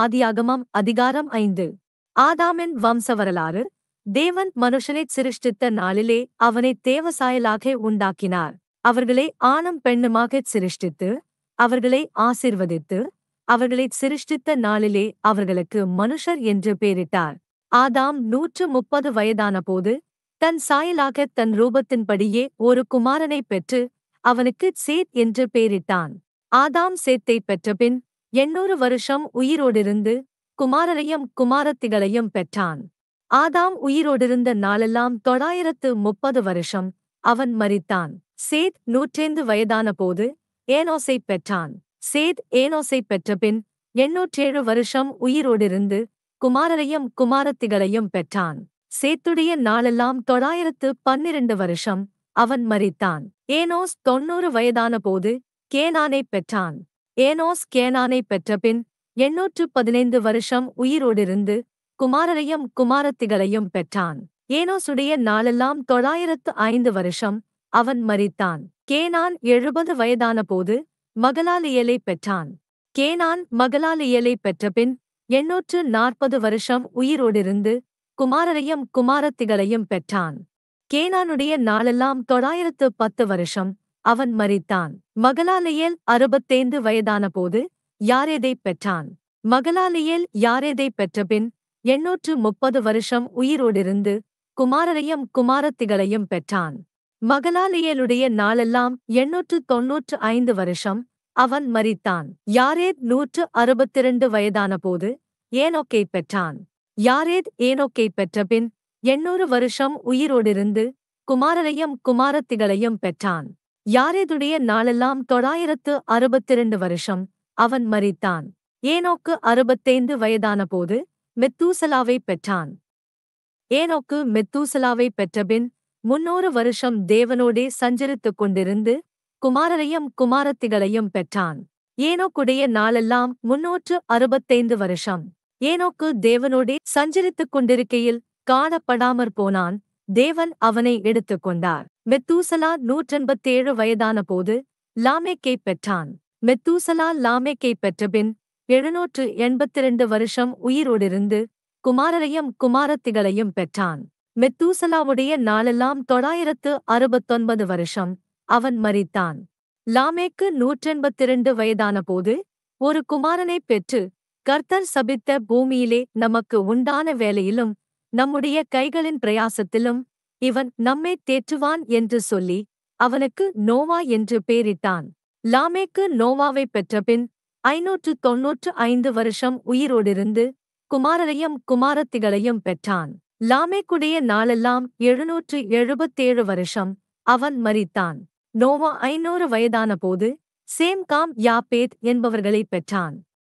ஆதியாகமம் அதிகாரம் ஐந்து ஆதாமின் வம்ச வரலாறு தேவன் மனுஷனைச் சிருஷ்டித்த நாளிலே அவனை தேவசாயலாக உண்டாக்கினார் அவர்களை ஆணும் பெண்ணுமாகச் சிருஷ்டித்து அவர்களை ஆசிர்வதித்து அவர்களை சிருஷ்டித்த நாளிலே அவர்களுக்கு மனுஷர் என்று பெயரிட்டார் ஆதாம் நூற்று முப்பது வயதான போது தன் சாயலாக தன் ரூபத்தின்படியே ஒரு குமாரனை பெற்று அவனுக்கு சேத் என்று பெயரிட்டான் ஆதாம் சேத்தை பெற்றபின் எண்ணூறு வருஷம் உயிரோடிருந்து குமாரரையும் குமாரத்திகளையும் பெற்றான் ஆதாம் உயிரோடிருந்த நாளெல்லாம் தொள்ளாயிரத்து முப்பது வருஷம் அவன் மறித்தான் சேத் நூற்றேந்து வயதான போது ஏனோசை பெற்றான் சேத் ஏனோசை பெற்றபின் எண்ணூற்றேழு வருஷம் உயிரோடிருந்து குமாரரையும் குமாரத்திகளையும் பெற்றான் சேத்துடைய நாளெல்லாம் தொள்ளாயிரத்து பன்னிரண்டு வருஷம் அவன் மறித்தான் ஏனோஸ் தொன்னூறு வயதான போது கேனானை பெற்றான் ஏனோஸ் கேனானை பெற்றபின் எண்ணூற்று பதினைந்து வருஷம் உயிரோடிருந்து குமாரரையும் குமாரத்திகளையும் பெற்றான் ஏனோசுடைய நாளெல்லாம் தொள்ளாயிரத்து ஐந்து வருஷம் அவன் மறித்தான் கேனான் எழுபது வயதான போது மகளாலியலை பெற்றான் கேனான் மகளாலியலை பெற்றபின் எண்ணூற்று நாற்பது வருஷம் உயிரோடிருந்து குமாரரையும் குமாரத்திகளையும் பெற்றான் கேனானுடைய நாளெல்லாம் தொள்ளாயிரத்து பத்து வருஷம் அவன் மறித்தான் மகளாலியல் அறுபத்தைந்து வயதானபோது யாரேதைப் பெற்றான் மகளாலியல் யாரேதைப் பெற்றபின் எண்ணூற்று முப்பது வருஷம் உயிரோடிருந்து குமாரரையும் குமாரத்திகளையும் பெற்றான் மகளாலியலுடைய நாளெல்லாம் எண்ணூற்று தொன்னூற்று ஐந்து வருஷம் அவன் மறித்தான் யாரேத் நூற்று அறுபத்திரண்டு வயதானபோது ஏனோக்கை பெற்றான் யாரேத் ஏனோக்கை பெற்றபின் எண்ணூறு வருஷம் உயிரோடிருந்து குமாரரையும் குமாரத்திகளையும் பெற்றான் யாரேதுடைய நாளெல்லாம் தொள்ளாயிரத்து அறுபத்திரண்டு வருஷம் அவன் மறித்தான் ஏனோக்கு அறுபத்தைந்து வயதான போது மெத்தூசலாவை பெற்றான் ஏனோக்கு மெத்தூசலாவை பெற்றபின் முன்னூறு வருஷம் தேவனோடே சஞ்சரித்துக் கொண்டிருந்து குமாரரையும் குமாரத்திகளையும் பெற்றான் ஏனோக்குடைய நாளெல்லாம் முன்னூற்று அறுபத்தைந்து வருஷம் ஏனோக்கு தேவனோடே சஞ்சரித்துக் கொண்டிருக்கையில் காணப்படாமற் போனான் தேவன் அவனை எடுத்துக் கொண்டார் மெத்தூசலா நூற்றெண்பத்தேழு வயதான போது லாமேக்கை பெற்றான் மெத்தூசலா லாமேக்கை பெற்றபின் எழுநூற்று எண்பத்திரண்டு வருஷம் உயிரோடிருந்து குமாரரையும் குமாரத்திகளையும் பெற்றான் மெத்தூசலாவுடைய நாளெல்லாம் தொள்ளாயிரத்து அறுபத்தொன்பது வருஷம் அவன் மறித்தான் லாமேக்கு நூற்றெண்பத்திரண்டு வயதான போது ஒரு குமாரனை பெற்று கர்த்தர் சபித்த பூமியிலே நமக்கு உண்டான வேலையிலும் நம்முடைய கைகளின் பிரயாசத்திலும் இவன் நம்மை தேற்றுவான் என்று சொல்லி அவனுக்கு நோவா என்று பேரிட்டான் லாமேக்கு நோவாவை பெற்றபின் ஐநூற்று தொன்னூற்று ஐந்து வருஷம் உயிரோடிருந்து குமாரரையும் குமாரத்திகளையும் பெற்றான் லாமேக்குடைய நாளெல்லாம் எழுநூற்று எழுபத்தேழு வருஷம் அவன் மறித்தான் நோவா ஐநூறு வயதான போது சேம்காம் யாபேத் என்பவர்களை பெற்றான்